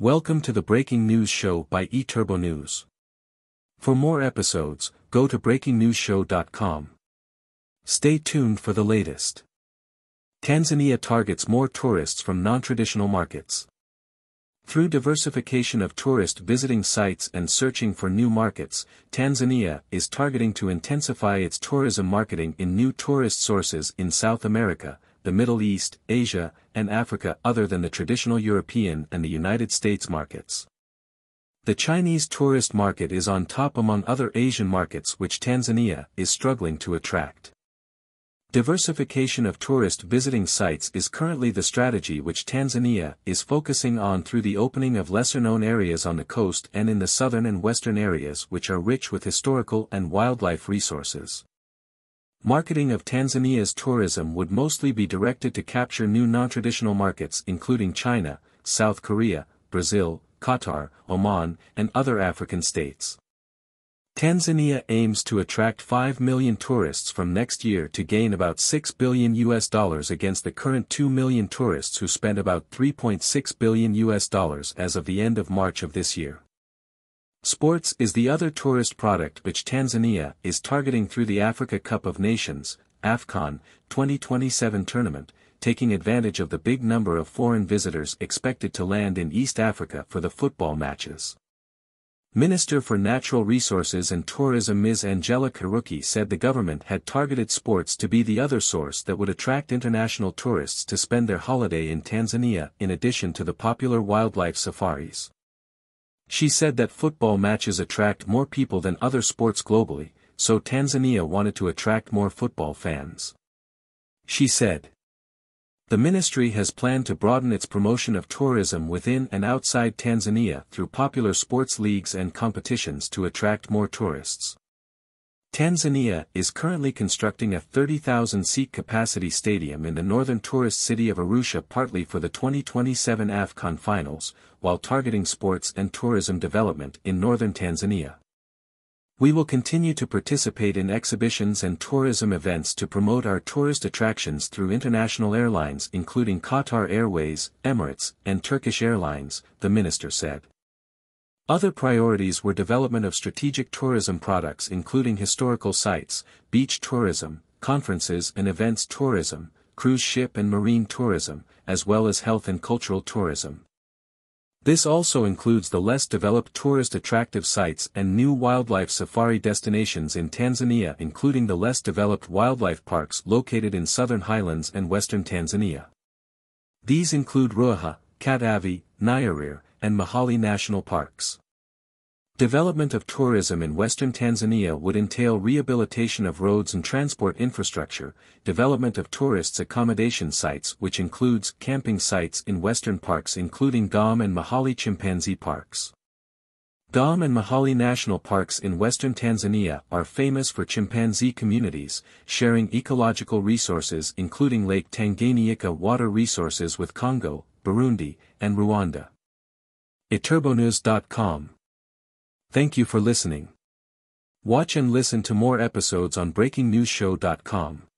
Welcome to the Breaking News Show by eTurbo News. For more episodes, go to breakingnewsshow.com. Stay tuned for the latest. Tanzania targets more tourists from non-traditional markets. Through diversification of tourist visiting sites and searching for new markets, Tanzania is targeting to intensify its tourism marketing in new tourist sources in South America, the Middle East, Asia, and Africa other than the traditional European and the United States markets. The Chinese tourist market is on top among other Asian markets which Tanzania is struggling to attract. Diversification of tourist visiting sites is currently the strategy which Tanzania is focusing on through the opening of lesser-known areas on the coast and in the southern and western areas which are rich with historical and wildlife resources. Marketing of Tanzania's tourism would mostly be directed to capture new non-traditional markets including China, South Korea, Brazil, Qatar, Oman, and other African states. Tanzania aims to attract 5 million tourists from next year to gain about 6 billion US dollars against the current 2 million tourists who spent about 3.6 billion US dollars as of the end of March of this year. Sports is the other tourist product which Tanzania is targeting through the Africa Cup of Nations, AFCON, 2027 tournament, taking advantage of the big number of foreign visitors expected to land in East Africa for the football matches. Minister for Natural Resources and Tourism Ms. Angela Karuki said the government had targeted sports to be the other source that would attract international tourists to spend their holiday in Tanzania in addition to the popular wildlife safaris. She said that football matches attract more people than other sports globally, so Tanzania wanted to attract more football fans. She said. The ministry has planned to broaden its promotion of tourism within and outside Tanzania through popular sports leagues and competitions to attract more tourists. Tanzania is currently constructing a 30,000-seat capacity stadium in the northern tourist city of Arusha partly for the 2027 AFCON Finals, while targeting sports and tourism development in northern Tanzania. We will continue to participate in exhibitions and tourism events to promote our tourist attractions through international airlines including Qatar Airways, Emirates, and Turkish Airlines, the minister said. Other priorities were development of strategic tourism products including historical sites, beach tourism, conferences and events tourism, cruise ship and marine tourism, as well as health and cultural tourism. This also includes the less developed tourist attractive sites and new wildlife safari destinations in Tanzania including the less developed wildlife parks located in southern highlands and western Tanzania. These include Ruaha, Katavi, Nyerere and Mahali National Parks. Development of tourism in western Tanzania would entail rehabilitation of roads and transport infrastructure, development of tourists' accommodation sites which includes camping sites in western parks including Dom and Mahali Chimpanzee Parks. Dom and Mahali National Parks in western Tanzania are famous for chimpanzee communities, sharing ecological resources including Lake Tanganyika water resources with Congo, Burundi, and Rwanda iturbonews.com. Thank you for listening. Watch and listen to more episodes on breakingnewsshow.com.